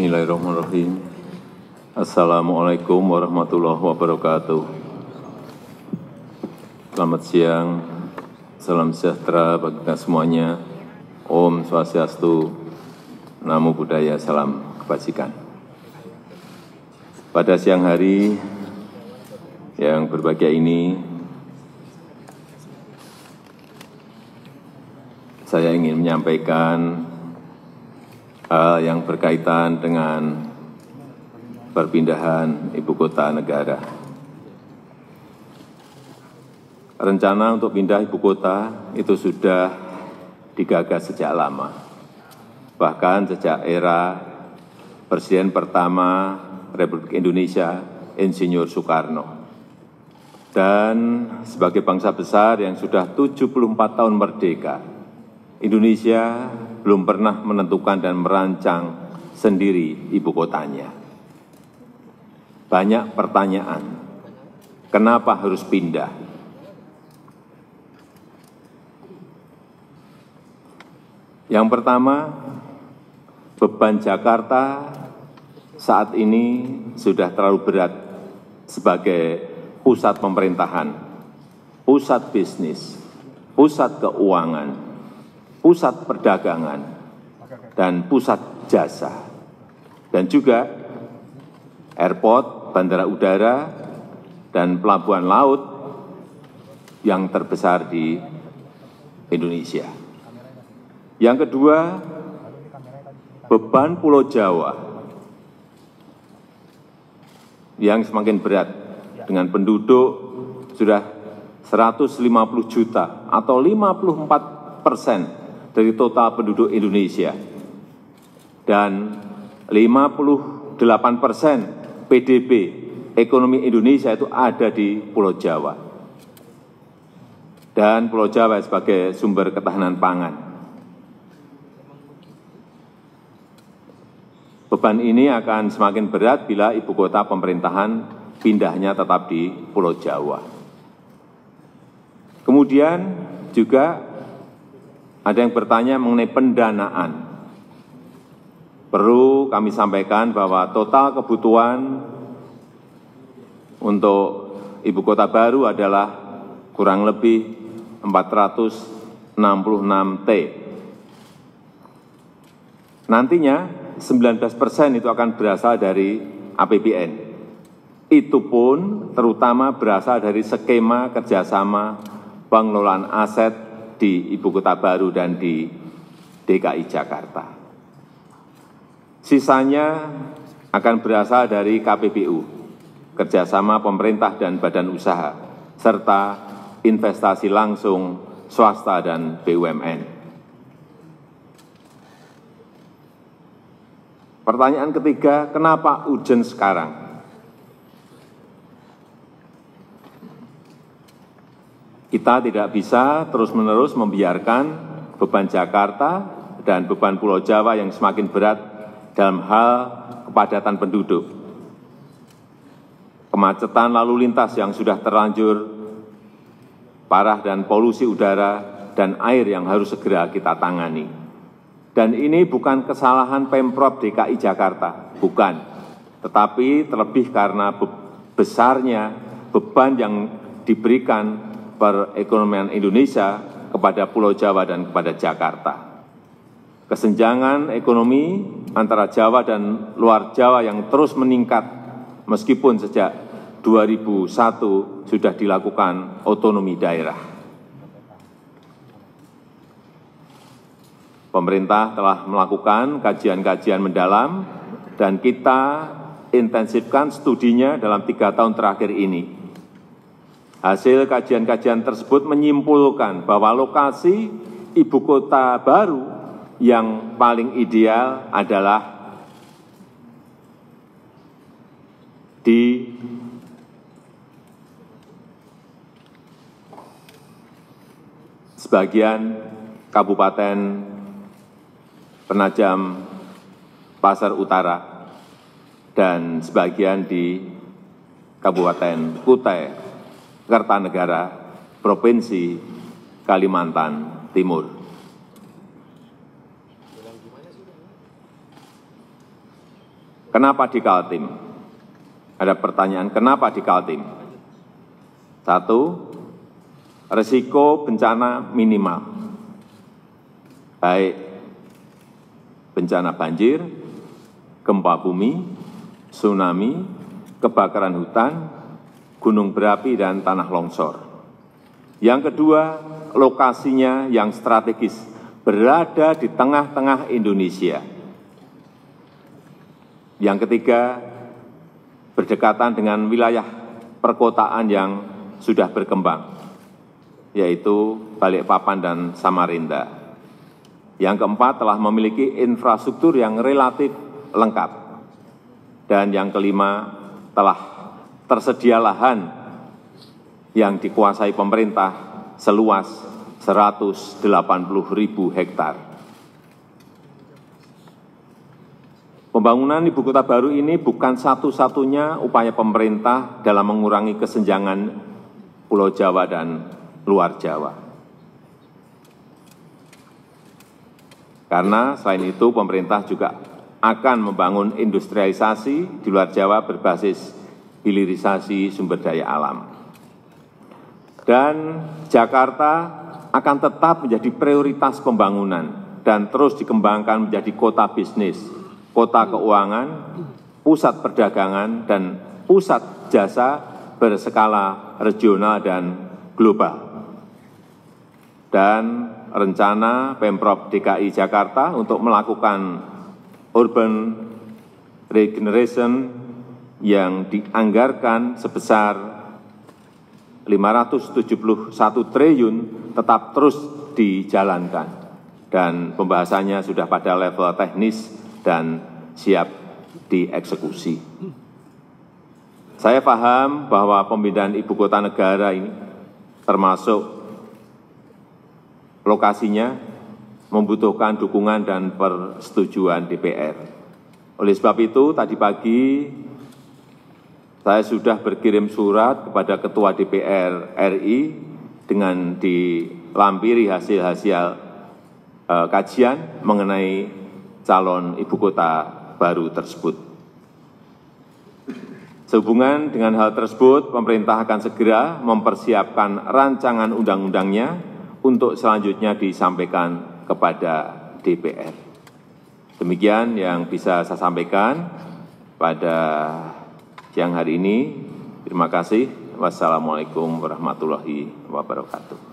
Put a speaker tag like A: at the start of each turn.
A: Bismillahirrahmanirrahim. Assalamualaikum warahmatullahi wabarakatuh. Selamat siang, salam sejahtera bagi kita semuanya. Om Swastiastu, Namo Buddhaya, Salam Kebajikan. Pada siang hari yang berbahagia ini, saya ingin menyampaikan hal yang berkaitan dengan perpindahan ibu kota negara. Rencana untuk pindah ibu kota itu sudah digagas sejak lama. Bahkan sejak era Presiden pertama Republik Indonesia, Insinyur Soekarno. Dan sebagai bangsa besar yang sudah 74 tahun merdeka, Indonesia belum pernah menentukan dan merancang sendiri ibu kotanya. Banyak pertanyaan, kenapa harus pindah? Yang pertama, beban Jakarta saat ini sudah terlalu berat sebagai pusat pemerintahan, pusat bisnis, pusat keuangan, pusat perdagangan, dan pusat jasa. Dan juga airport, bandara udara, dan pelabuhan laut yang terbesar di Indonesia. Yang kedua, beban Pulau Jawa yang semakin berat dengan penduduk sudah 150 juta atau 54 persen dari total penduduk Indonesia. Dan 58 persen PDB ekonomi Indonesia itu ada di Pulau Jawa. Dan Pulau Jawa sebagai sumber ketahanan pangan. Beban ini akan semakin berat bila ibu kota pemerintahan pindahnya tetap di Pulau Jawa. Kemudian juga ada yang bertanya mengenai pendanaan. Perlu kami sampaikan bahwa total kebutuhan untuk ibu kota baru adalah kurang lebih 466 T. Nantinya 19 persen itu akan berasal dari APBN. Itu pun terutama berasal dari skema kerjasama pengelolaan aset di Ibu Kota Baru dan di DKI Jakarta. Sisanya akan berasal dari KPBU, kerjasama pemerintah dan badan usaha, serta investasi langsung swasta dan BUMN. Pertanyaan ketiga, kenapa urgent sekarang? Kita tidak bisa terus-menerus membiarkan beban Jakarta dan beban Pulau Jawa yang semakin berat dalam hal kepadatan penduduk. Kemacetan lalu lintas yang sudah terlanjur parah dan polusi udara dan air yang harus segera kita tangani. Dan ini bukan kesalahan Pemprov DKI Jakarta, bukan. Tetapi terlebih karena besarnya beban yang diberikan perekonomian Indonesia kepada Pulau Jawa dan kepada Jakarta. Kesenjangan ekonomi antara Jawa dan luar Jawa yang terus meningkat meskipun sejak 2001 sudah dilakukan otonomi daerah. Pemerintah telah melakukan kajian-kajian mendalam dan kita intensifkan studinya dalam tiga tahun terakhir ini Hasil kajian-kajian tersebut menyimpulkan bahwa lokasi ibu kota baru yang paling ideal adalah di sebagian Kabupaten Penajam Pasar Utara dan sebagian di Kabupaten Kutai Kertanegara, Provinsi Kalimantan Timur. Kenapa di Kaltim? Ada pertanyaan, kenapa di Kaltim? Satu, resiko bencana minimal. Baik bencana banjir, gempa bumi, tsunami, kebakaran hutan, gunung berapi dan tanah longsor. Yang kedua, lokasinya yang strategis, berada di tengah-tengah Indonesia. Yang ketiga, berdekatan dengan wilayah perkotaan yang sudah berkembang, yaitu Balikpapan dan Samarinda. Yang keempat, telah memiliki infrastruktur yang relatif lengkap. Dan yang kelima, telah tersedia lahan yang dikuasai pemerintah seluas 180 ribu hektar. Pembangunan ibu kota baru ini bukan satu-satunya upaya pemerintah dalam mengurangi kesenjangan Pulau Jawa dan luar Jawa. Karena selain itu pemerintah juga akan membangun industrialisasi di luar Jawa berbasis hilirisasi sumber daya alam. Dan Jakarta akan tetap menjadi prioritas pembangunan dan terus dikembangkan menjadi kota bisnis, kota keuangan, pusat perdagangan, dan pusat jasa berskala regional dan global dan rencana Pemprov DKI Jakarta untuk melakukan urban regeneration yang dianggarkan sebesar 571 triliun tetap terus dijalankan dan pembahasannya sudah pada level teknis dan siap dieksekusi. Saya paham bahwa pemindahan ibu kota negara ini termasuk lokasinya membutuhkan dukungan dan persetujuan DPR. Oleh sebab itu, tadi pagi saya sudah berkirim surat kepada Ketua DPR RI dengan dilampiri hasil-hasil uh, kajian mengenai calon ibu kota baru tersebut. Sehubungan dengan hal tersebut, pemerintah akan segera mempersiapkan rancangan undang-undangnya untuk selanjutnya disampaikan kepada DPR. Demikian yang bisa saya sampaikan pada siang hari ini. Terima kasih. Wassalamualaikum warahmatullahi wabarakatuh.